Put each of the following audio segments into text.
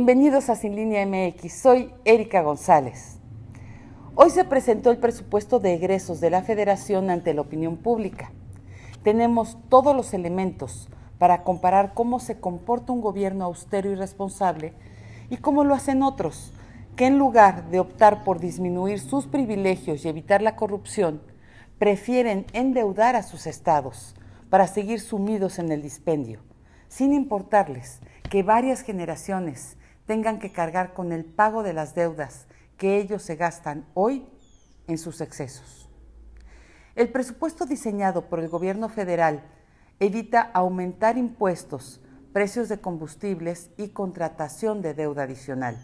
Bienvenidos a Sin Línea MX, soy Erika González. Hoy se presentó el presupuesto de egresos de la Federación ante la opinión pública. Tenemos todos los elementos para comparar cómo se comporta un gobierno austero y responsable y cómo lo hacen otros, que en lugar de optar por disminuir sus privilegios y evitar la corrupción, prefieren endeudar a sus estados para seguir sumidos en el dispendio, sin importarles que varias generaciones tengan que cargar con el pago de las deudas que ellos se gastan hoy en sus excesos. El presupuesto diseñado por el gobierno federal evita aumentar impuestos, precios de combustibles y contratación de deuda adicional.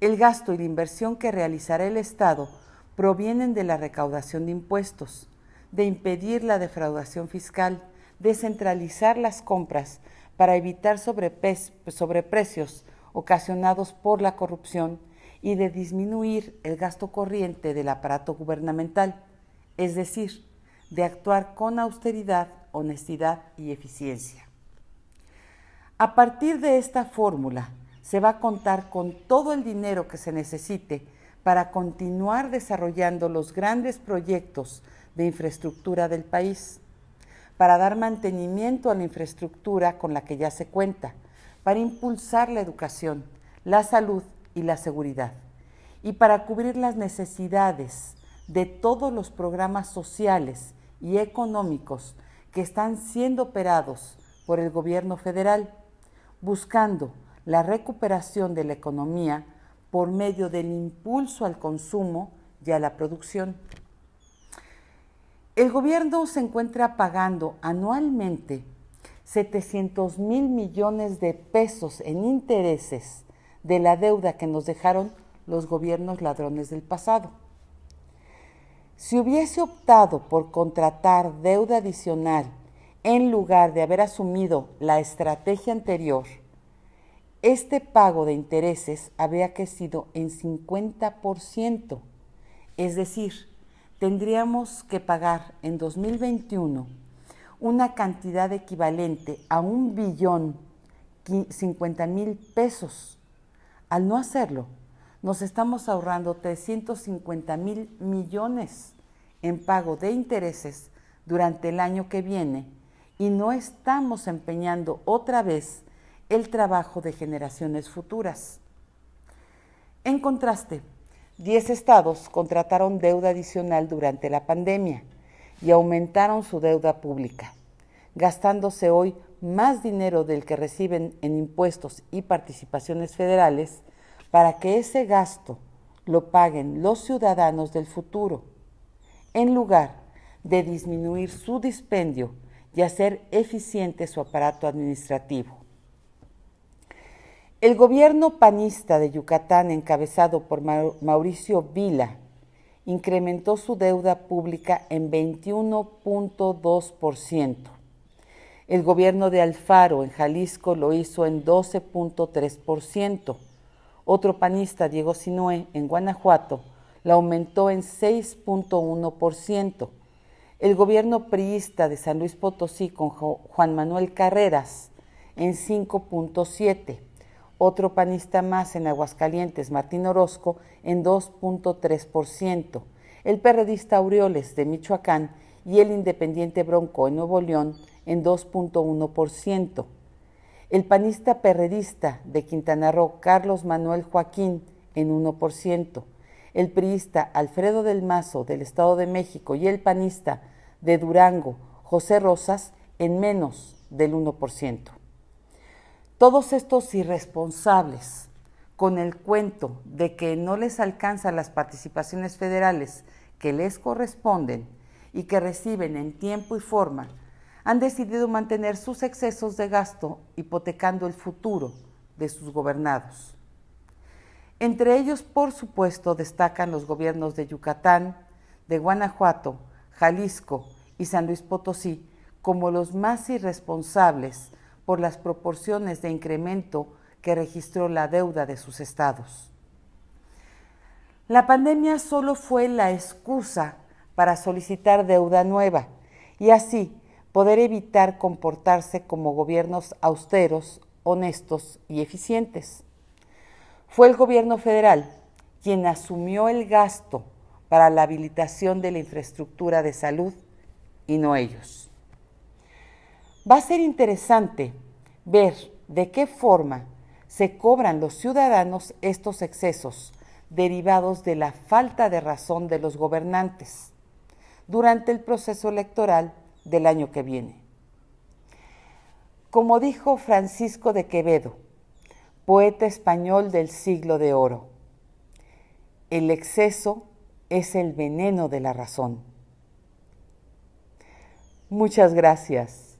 El gasto y la inversión que realizará el Estado provienen de la recaudación de impuestos, de impedir la defraudación fiscal, de centralizar las compras para evitar sobreprecios ocasionados por la corrupción y de disminuir el gasto corriente del aparato gubernamental, es decir, de actuar con austeridad, honestidad y eficiencia. A partir de esta fórmula, se va a contar con todo el dinero que se necesite para continuar desarrollando los grandes proyectos de infraestructura del país, para dar mantenimiento a la infraestructura con la que ya se cuenta, para impulsar la educación, la salud y la seguridad, y para cubrir las necesidades de todos los programas sociales y económicos que están siendo operados por el gobierno federal, buscando la recuperación de la economía por medio del impulso al consumo y a la producción. El gobierno se encuentra pagando anualmente 700 mil millones de pesos en intereses de la deuda que nos dejaron los gobiernos ladrones del pasado. Si hubiese optado por contratar deuda adicional en lugar de haber asumido la estrategia anterior, este pago de intereses habría crecido en 50%. Es decir, tendríamos que pagar en 2021 una cantidad equivalente a un billón 50 mil pesos. Al no hacerlo, nos estamos ahorrando 350 mil millones en pago de intereses durante el año que viene y no estamos empeñando otra vez el trabajo de generaciones futuras. En contraste, 10 estados contrataron deuda adicional durante la pandemia y aumentaron su deuda pública, gastándose hoy más dinero del que reciben en impuestos y participaciones federales para que ese gasto lo paguen los ciudadanos del futuro, en lugar de disminuir su dispendio y hacer eficiente su aparato administrativo. El gobierno panista de Yucatán, encabezado por Mauricio Vila, incrementó su deuda pública en 21.2%. El gobierno de Alfaro en Jalisco lo hizo en 12.3%. Otro panista, Diego Sinué, en Guanajuato, la aumentó en 6.1%. El gobierno priista de San Luis Potosí con Juan Manuel Carreras en 5.7% otro panista más en Aguascalientes, Martín Orozco, en 2.3%, el perredista Aureoles de Michoacán y el independiente Bronco en Nuevo León en 2.1%. El panista perredista de Quintana Roo, Carlos Manuel Joaquín, en 1%. El priista Alfredo del Mazo del Estado de México y el panista de Durango, José Rosas, en menos del 1%. Todos estos irresponsables con el cuento de que no les alcanzan las participaciones federales que les corresponden y que reciben en tiempo y forma, han decidido mantener sus excesos de gasto hipotecando el futuro de sus gobernados. Entre ellos, por supuesto, destacan los gobiernos de Yucatán, de Guanajuato, Jalisco y San Luis Potosí como los más irresponsables por las proporciones de incremento que registró la deuda de sus estados. La pandemia solo fue la excusa para solicitar deuda nueva y así poder evitar comportarse como gobiernos austeros, honestos y eficientes. Fue el gobierno federal quien asumió el gasto para la habilitación de la infraestructura de salud y no ellos. Va a ser interesante ver de qué forma se cobran los ciudadanos estos excesos derivados de la falta de razón de los gobernantes durante el proceso electoral del año que viene. Como dijo Francisco de Quevedo, poeta español del siglo de oro, el exceso es el veneno de la razón. Muchas gracias.